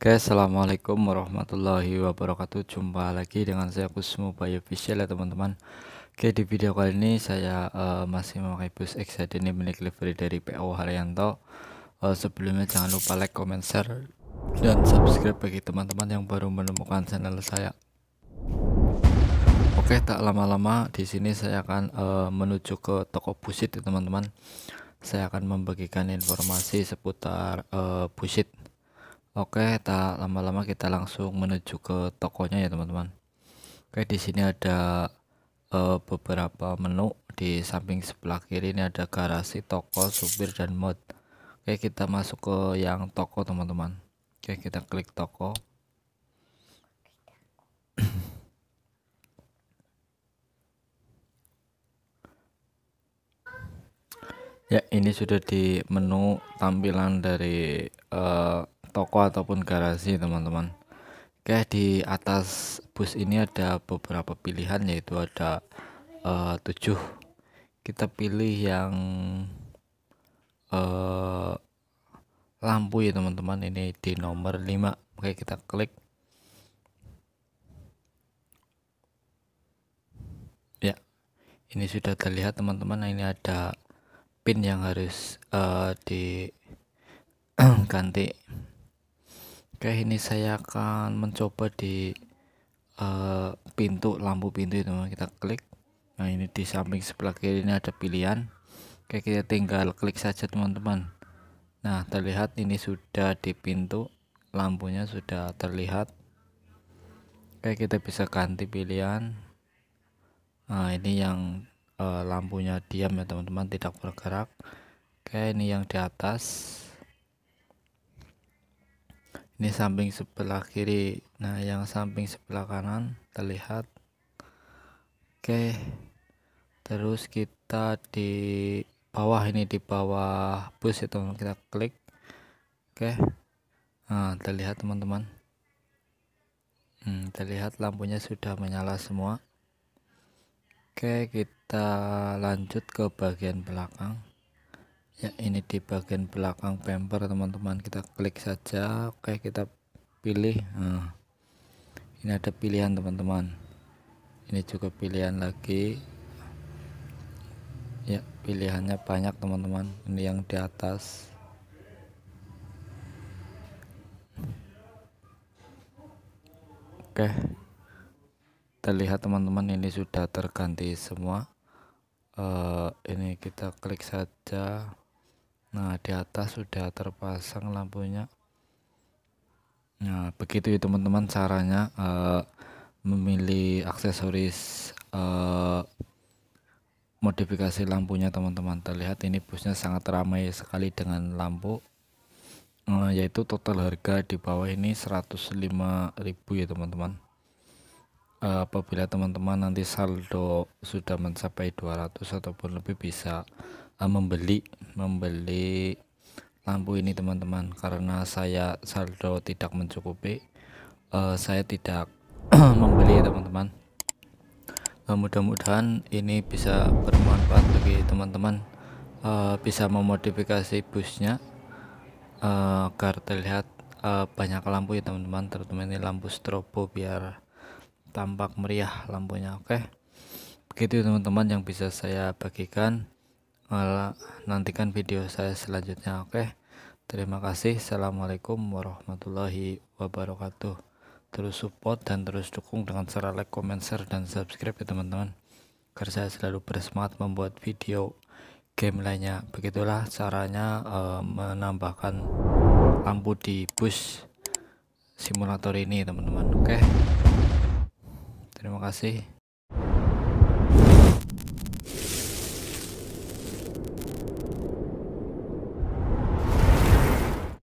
Oke, assalamualaikum warahmatullahi wabarakatuh. Jumpa lagi dengan saya Kusmo Bayu Official ya teman-teman. Oke, di video kali ini saya uh, masih memakai bus ini milik livery dari PO Haryanto. Uh, sebelumnya jangan lupa like, comment, share, dan subscribe bagi teman-teman yang baru menemukan channel saya. Oke, tak lama-lama di sini saya akan uh, menuju ke toko busit ya teman-teman. Saya akan membagikan informasi seputar uh, busit Oke, tak lama-lama kita langsung menuju ke tokonya ya teman-teman. Oke, di sini ada uh, beberapa menu di samping sebelah kiri ini ada garasi, toko, supir dan mod. Oke, kita masuk ke yang toko teman-teman. Oke, kita klik toko. ya, ini sudah di menu tampilan dari uh, toko ataupun garasi teman-teman Oke di atas bus ini ada beberapa pilihan yaitu ada eh, uh, 7 kita pilih yang uh, lampu ya teman-teman ini di nomor 5 Oke kita klik ya ini sudah terlihat teman-teman nah, ini ada pin yang harus uh, eh, diganti Oke, ini saya akan mencoba di uh, pintu lampu pintu itu kita klik. Nah, ini di samping sebelah kiri ini ada pilihan. Oke, kita tinggal klik saja teman-teman. Nah, terlihat ini sudah di pintu, lampunya sudah terlihat. Oke, kita bisa ganti pilihan. Nah, ini yang uh, lampunya diam ya teman-teman, tidak bergerak. Oke, ini yang di atas ini samping sebelah kiri nah yang samping sebelah kanan terlihat oke terus kita di bawah ini di bawah bus itu kita klik oke nah terlihat teman-teman hmm, terlihat lampunya sudah menyala semua oke kita lanjut ke bagian belakang ya ini di bagian belakang bumper teman-teman kita klik saja oke kita pilih nah, ini ada pilihan teman-teman ini juga pilihan lagi ya pilihannya banyak teman-teman ini yang di atas oke terlihat teman-teman ini sudah terganti semua uh, ini kita klik saja Nah, di atas sudah terpasang lampunya. Nah, begitu ya teman-teman caranya uh, memilih aksesoris uh, modifikasi lampunya teman-teman. Terlihat ini busnya sangat ramai sekali dengan lampu. Uh, yaitu total harga di bawah ini ribu ya teman-teman. Uh, apabila teman-teman nanti saldo sudah mencapai 200 ataupun lebih bisa uh, membeli membeli lampu ini teman-teman karena saya saldo tidak mencukupi uh, saya tidak membeli teman-teman uh, mudah-mudahan ini bisa bermanfaat bagi teman-teman uh, bisa memodifikasi busnya uh, agar terlihat uh, banyak lampu ya teman-teman terutama ini lampu strobo biar tampak meriah lampunya oke okay? begitu teman-teman yang bisa saya bagikan malah nantikan video saya selanjutnya oke terima kasih assalamualaikum warahmatullahi wabarakatuh terus support dan terus dukung dengan cara like comment share dan subscribe ya teman-teman karena saya selalu bersemangat membuat video game lainnya begitulah caranya uh, menambahkan lampu di bus simulator ini teman-teman oke terima kasih